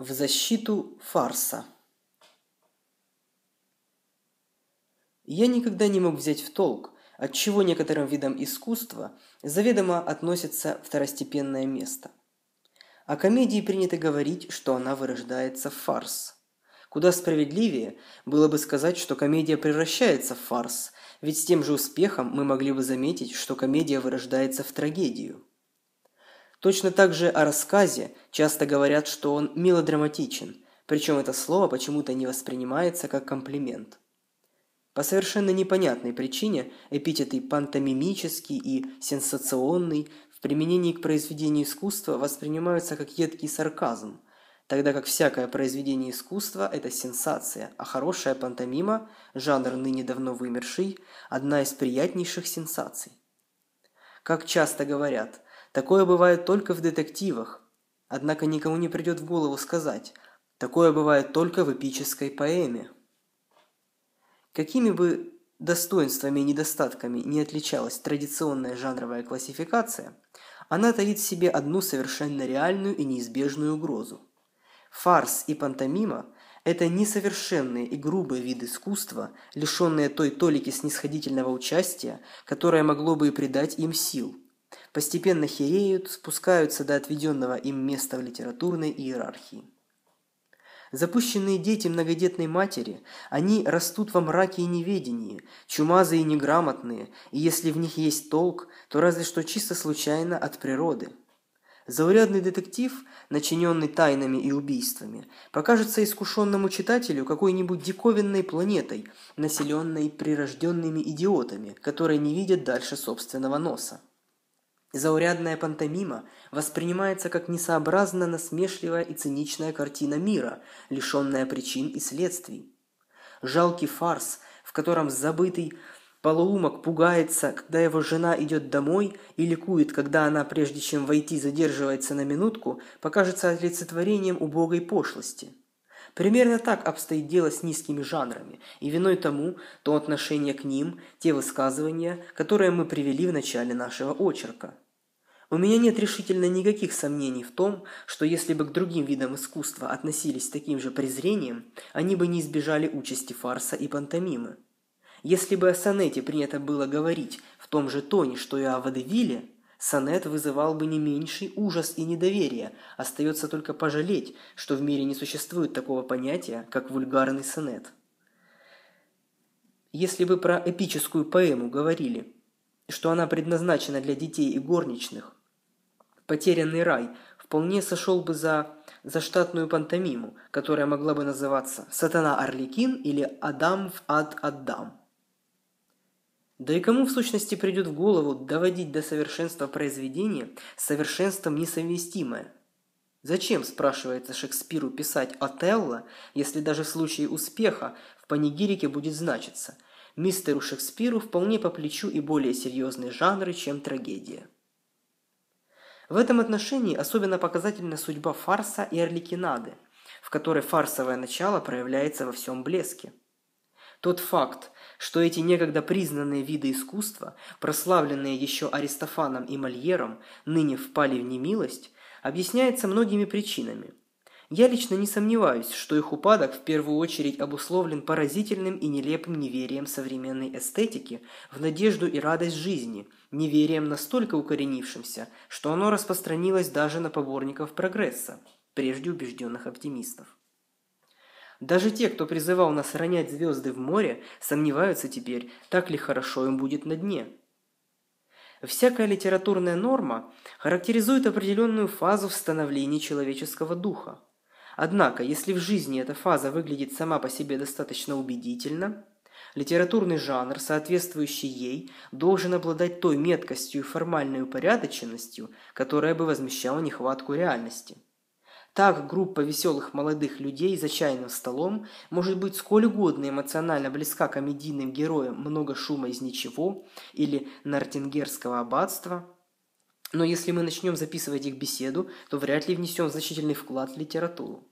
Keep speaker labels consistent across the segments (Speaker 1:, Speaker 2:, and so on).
Speaker 1: В защиту фарса. Я никогда не мог взять в толк, от чего некоторым видам искусства заведомо относится второстепенное место. О комедии принято говорить, что она вырождается в фарс. Куда справедливее было бы сказать, что комедия превращается в фарс, ведь с тем же успехом мы могли бы заметить, что комедия вырождается в трагедию. Точно так же о рассказе часто говорят, что он мелодраматичен, причем это слово почему-то не воспринимается как комплимент. По совершенно непонятной причине эпитеты «пантомимический» и «сенсационный» в применении к произведению искусства воспринимаются как едкий сарказм, тогда как всякое произведение искусства – это сенсация, а хорошая пантомима, жанр ныне давно вымерший, одна из приятнейших сенсаций. Как часто говорят, Такое бывает только в детективах. Однако никому не придет в голову сказать. Такое бывает только в эпической поэме. Какими бы достоинствами и недостатками не отличалась традиционная жанровая классификация, она таит в себе одну совершенно реальную и неизбежную угрозу. Фарс и пантомима – это несовершенные и грубые виды искусства, лишенные той толики снисходительного участия, которое могло бы и придать им сил – постепенно хереют, спускаются до отведенного им места в литературной иерархии. Запущенные дети многодетной матери, они растут во мраке и неведении, чумазые и неграмотные, и если в них есть толк, то разве что чисто случайно от природы. Заурядный детектив, начиненный тайнами и убийствами, покажется искушенному читателю какой-нибудь диковинной планетой, населенной прирожденными идиотами, которые не видят дальше собственного носа. Заурядная пантомима воспринимается как несообразно насмешливая и циничная картина мира, лишенная причин и следствий. Жалкий фарс, в котором забытый полуумок пугается, когда его жена идет домой и ликует, когда она, прежде чем войти, задерживается на минутку, покажется олицетворением убогой пошлости. Примерно так обстоит дело с низкими жанрами, и виной тому то отношение к ним, те высказывания, которые мы привели в начале нашего очерка – у меня нет решительно никаких сомнений в том, что если бы к другим видам искусства относились с таким же презрением, они бы не избежали участи фарса и пантомимы. Если бы о сонете принято было говорить в том же тоне, что и о водевиле, сонет вызывал бы не меньший ужас и недоверие, остается только пожалеть, что в мире не существует такого понятия, как вульгарный сонет. Если бы про эпическую поэму говорили – что она предназначена для детей и горничных. Потерянный рай вполне сошел бы за, за штатную пантомиму, которая могла бы называться «Сатана Орликин» или «Адам в ад Адам. Да и кому в сущности придет в голову доводить до совершенства произведение с совершенством несовместимое? Зачем, спрашивается Шекспиру, писать «Отелло», если даже в случае успеха в панигирике будет значиться – Мистеру Шекспиру вполне по плечу и более серьезные жанры, чем трагедия. В этом отношении особенно показательна судьба фарса и орликинады, в которой фарсовое начало проявляется во всем блеске. Тот факт, что эти некогда признанные виды искусства, прославленные еще Аристофаном и Мольером, ныне впали в немилость, объясняется многими причинами – я лично не сомневаюсь, что их упадок в первую очередь обусловлен поразительным и нелепым неверием современной эстетики в надежду и радость жизни, неверием настолько укоренившимся, что оно распространилось даже на поборников прогресса, прежде убежденных оптимистов. Даже те, кто призывал нас ронять звезды в море, сомневаются теперь, так ли хорошо им будет на дне. Всякая литературная норма характеризует определенную фазу в становлении человеческого духа. Однако, если в жизни эта фаза выглядит сама по себе достаточно убедительно, литературный жанр, соответствующий ей, должен обладать той меткостью и формальной упорядоченностью, которая бы возмещала нехватку реальности. Так группа веселых молодых людей за чайным столом может быть сколь угодно эмоционально близка комедийным героям «Много шума из ничего» или «Нортингерского аббатства», но если мы начнем записывать их беседу, то вряд ли внесем значительный вклад в литературу.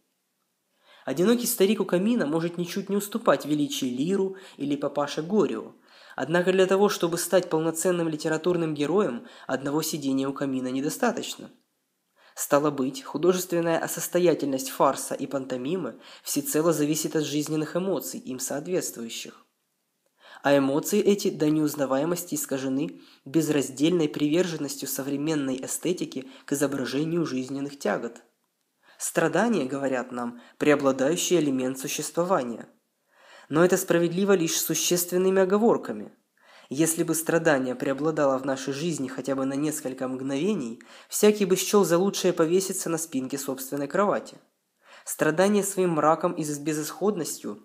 Speaker 1: Одинокий старик у камина может ничуть не уступать величию Лиру или папаше Горио. Однако для того, чтобы стать полноценным литературным героем, одного сидения у камина недостаточно. Стало быть, художественная состоятельность фарса и пантомимы всецело зависит от жизненных эмоций, им соответствующих. А эмоции эти до неузнаваемости искажены безраздельной приверженностью современной эстетики к изображению жизненных тягот – Страдания, говорят нам, преобладающий элемент существования. Но это справедливо лишь существенными оговорками. Если бы страдание преобладало в нашей жизни хотя бы на несколько мгновений, всякий бы счел за лучшее повеситься на спинке собственной кровати. Страдание своим мраком и безысходностью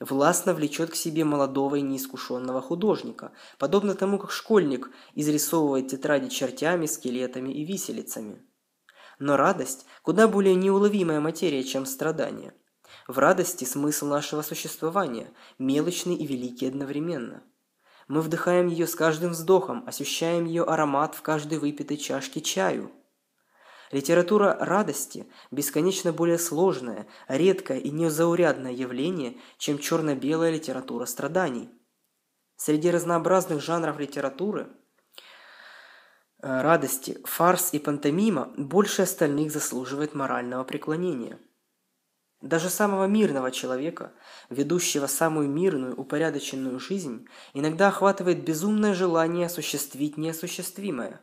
Speaker 1: властно влечет к себе молодого и неискушенного художника, подобно тому, как школьник изрисовывает тетради чертями, скелетами и виселицами. Но радость – куда более неуловимая материя, чем страдание. В радости смысл нашего существования, мелочный и великий одновременно. Мы вдыхаем ее с каждым вздохом, ощущаем ее аромат в каждой выпитой чашке чаю. Литература радости – бесконечно более сложное, редкое и незаурядное явление, чем черно-белая литература страданий. Среди разнообразных жанров литературы – Э, радости, фарс и пантомима больше остальных заслуживает морального преклонения. Даже самого мирного человека, ведущего самую мирную, упорядоченную жизнь, иногда охватывает безумное желание осуществить неосуществимое.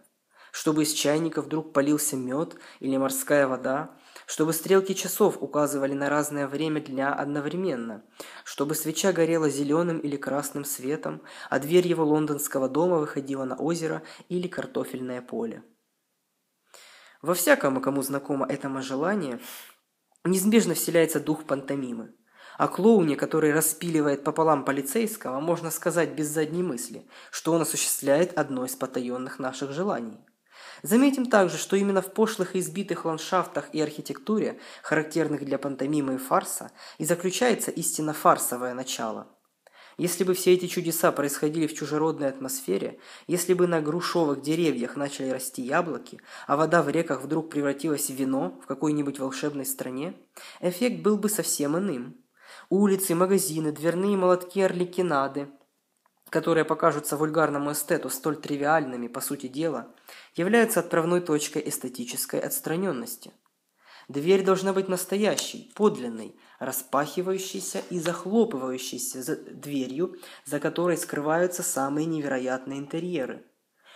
Speaker 1: Чтобы из чайника вдруг полился мед или морская вода, чтобы стрелки часов указывали на разное время дня одновременно, чтобы свеча горела зеленым или красным светом, а дверь его лондонского дома выходила на озеро или картофельное поле. Во всяком, кому знакомо это желание, неизбежно вселяется дух пантомимы. О клоуне, который распиливает пополам полицейского, можно сказать без задней мысли, что он осуществляет одно из потаенных наших желаний – Заметим также, что именно в пошлых и избитых ландшафтах и архитектуре, характерных для пантомимы и фарса, и заключается истинно фарсовое начало. Если бы все эти чудеса происходили в чужеродной атмосфере, если бы на грушовых деревьях начали расти яблоки, а вода в реках вдруг превратилась в вино в какой-нибудь волшебной стране, эффект был бы совсем иным. Улицы, магазины, дверные молотки орликинады – которые покажутся вульгарному эстету столь тривиальными по сути дела, являются отправной точкой эстетической отстраненности. Дверь должна быть настоящей, подлинной, распахивающейся и захлопывающейся за дверью, за которой скрываются самые невероятные интерьеры.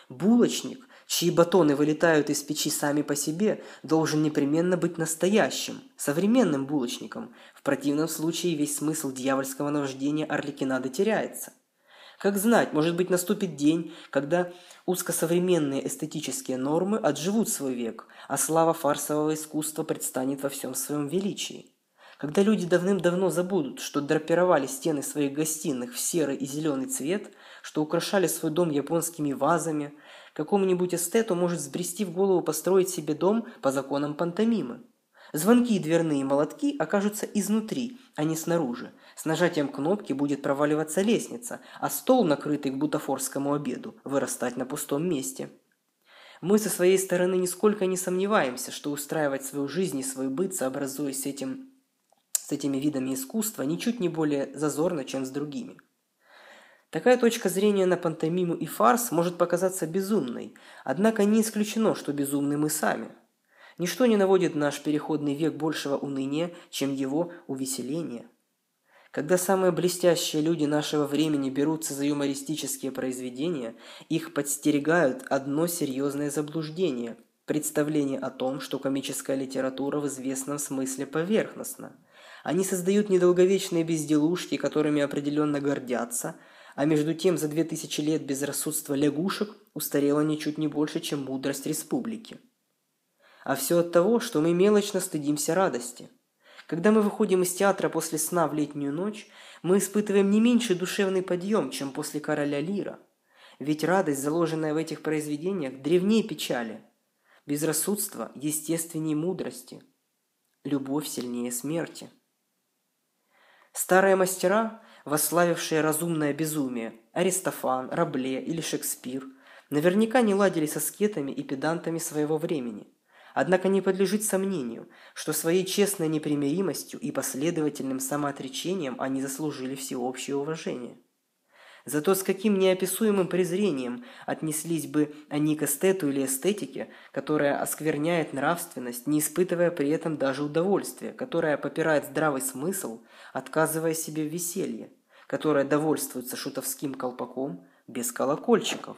Speaker 1: Булочник, чьи батоны вылетают из печи сами по себе, должен непременно быть настоящим, современным булочником. В противном случае весь смысл дьявольского наваждения Орликинада теряется. Как знать, может быть, наступит день, когда узкосовременные эстетические нормы отживут свой век, а слава фарсового искусства предстанет во всем своем величии. Когда люди давным-давно забудут, что драпировали стены своих гостиных в серый и зеленый цвет, что украшали свой дом японскими вазами, какому-нибудь эстету может сбрести в голову построить себе дом по законам пантомимы. Звонки и дверные молотки окажутся изнутри, а не снаружи. С нажатием кнопки будет проваливаться лестница, а стол, накрытый к бутафорскому обеду, вырастать на пустом месте. Мы со своей стороны нисколько не сомневаемся, что устраивать свою жизнь и свой быт, сообразуясь с, этим, с этими видами искусства, ничуть не более зазорно, чем с другими. Такая точка зрения на пантомиму и фарс может показаться безумной, однако не исключено, что безумны мы сами – Ничто не наводит наш переходный век большего уныния, чем его увеселение. Когда самые блестящие люди нашего времени берутся за юмористические произведения, их подстерегают одно серьезное заблуждение – представление о том, что комическая литература в известном смысле поверхностна. Они создают недолговечные безделушки, которыми определенно гордятся, а между тем за две тысячи лет безрассудство лягушек устарело ничуть не больше, чем мудрость республики. А все от того, что мы мелочно стыдимся радости. Когда мы выходим из театра после сна в летнюю ночь, мы испытываем не меньше душевный подъем, чем после «Короля Лира». Ведь радость, заложенная в этих произведениях, древнее печали. Безрассудство естественней мудрости. Любовь сильнее смерти. Старые мастера, восславившие разумное безумие, Аристофан, Рабле или Шекспир, наверняка не ладили со скетами и педантами своего времени – Однако не подлежит сомнению, что своей честной непримиримостью и последовательным самоотречением они заслужили всеобщее уважение. Зато с каким неописуемым презрением отнеслись бы они к эстету или эстетике, которая оскверняет нравственность, не испытывая при этом даже удовольствия, которая попирает здравый смысл, отказывая себе в веселье, которая довольствуется шутовским колпаком без колокольчиков.